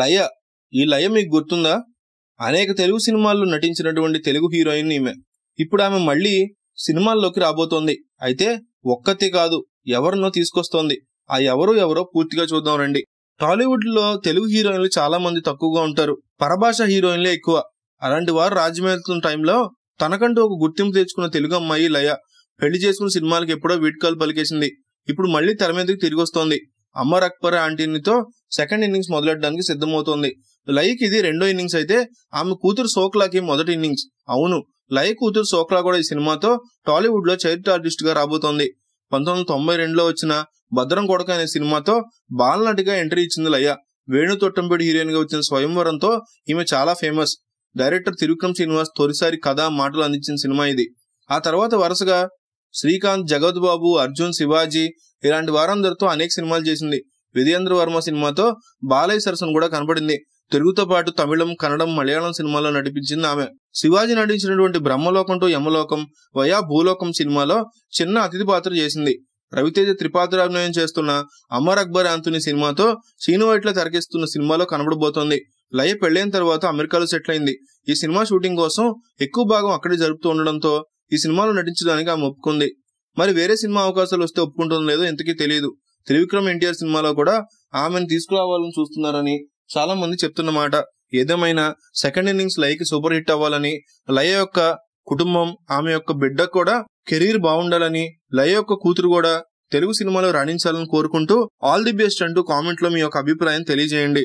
లయ ఈ లయ మీకు గుర్తుందా అనేక తెలుగు సినిమాల్లో నటించినటువంటి తెలుగు హీరోయిన్ ఈమె ఇప్పుడు ఆమె మళ్ళీ సినిమాల్లోకి రాబోతోంది అయితే ఒక్కతే కాదు ఎవరినో తీసుకొస్తోంది ఆ ఎవరో ఎవరో పూర్తిగా చూద్దాం రండి టాలీవుడ్ లో తెలుగు హీరోయిన్లు చాలా మంది తక్కువగా ఉంటారు పరభాష హీరోయిన్లే ఎక్కువ అలాంటి వారు రాజ్యమేళుతున్న టైంలో తనకంటూ ఒక గుర్తింపు తెచ్చుకున్న తెలుగు అమ్మాయి లయ పెళ్లి చేసుకున్న సినిమాలకు ఎప్పుడో వీడ్కాలు పలికేసింది ఇప్పుడు మళ్ళీ తెర మీదకి తిరిగి వస్తోంది అమర్ అక్బర్ ఆంటీనితో సెకండ్ ఇన్నింగ్స్ మొదలెట్టడానికి సిద్ధమవుతోంది లైక్ ఇది రెండో ఇన్నింగ్స్ అయితే ఆమె కూతురు సోక్లాకి మొదటి ఇన్నింగ్స్ అవును లై కూతురు సోక్లా కూడా ఈ సినిమాతో టాలీవుడ్ లో చైల్డ్ ఆర్టిస్ట్ గా రాబోతోంది పంతొమ్మిది వందల తొంభై రెండులో వచ్చిన భద్రం కొడక అనే సినిమాతో బాలనటిగా ఎంట్రీ ఇచ్చింది లయ వేణు తొట్టంపేడి హీరోయిన్ గా వచ్చిన స్వయంవరంతో ఈమె చాలా ఫేమస్ డైరెక్టర్ తిరుక్రమ్ శ్రీనివాస్ తొలిసారి కథ మాటలు అందించిన సినిమా ఇది ఆ తర్వాత వరుసగా శ్రీకాంత్ జగద్బాబు అర్జున్ శివాజీ ఇలాంటి వారందరితో అనేక సినిమాలు చేసింది విజయేంద్ర వర్మ సినిమాతో బాలయ్య సరసన కూడా కనబడింది తెలుగుతో పాటు తమిళం కన్నడం మలయాళం సినిమాలో నటిపించింది ఆమె శివాజీ నటించినటువంటి బ్రహ్మలోకం టు యమలోకం వయా భూలోకం సినిమాలో చిన్న అతిథి పాత్ర చేసింది రవితేజ త్రిపాత్ర అభినయం చేస్తున్న అమర్ అక్బర్ ఆంతుని సినిమాతో సీను వైట్ల తెరకెస్తున్న సినిమాలో కనబడబోతోంది లయ పెళ్లైన తర్వాత అమెరికాలో సెటిల్ అయింది ఈ సినిమా షూటింగ్ కోసం ఎక్కువ భాగం అక్కడే జరుపుతూ ఉండడంతో ఈ సినిమాలో నటించడానికి ఆమె ఒప్పుకుంది మరి వేరే సినిమా అవకాశాలు వస్తే ఒప్పుకుంటుందో లేదో ఎంతకీ తెలియదు త్రివిక్రమ్ ఎన్టీఆర్ సినిమాలో కూడా ఆమెను తీసుకురావాలని చూస్తున్నారని చాలా మంది చెప్తున్నమాట ఏదేమైనా సెకండ్ ఇన్నింగ్స్ లైకి సూపర్ హిట్ అవ్వాలని లయ యొక్క కుటుంబం ఆమె యొక్క బిడ్డ కూడా కెరీర్ బాగుండాలని లయ యొక్క కూతురు కూడా తెలుగు సినిమాలో రాణించాలని కోరుకుంటూ ఆల్ ది బెస్ట్ అంటూ కామెంట్ లో మీ యొక్క అభిప్రాయం తెలియజేయండి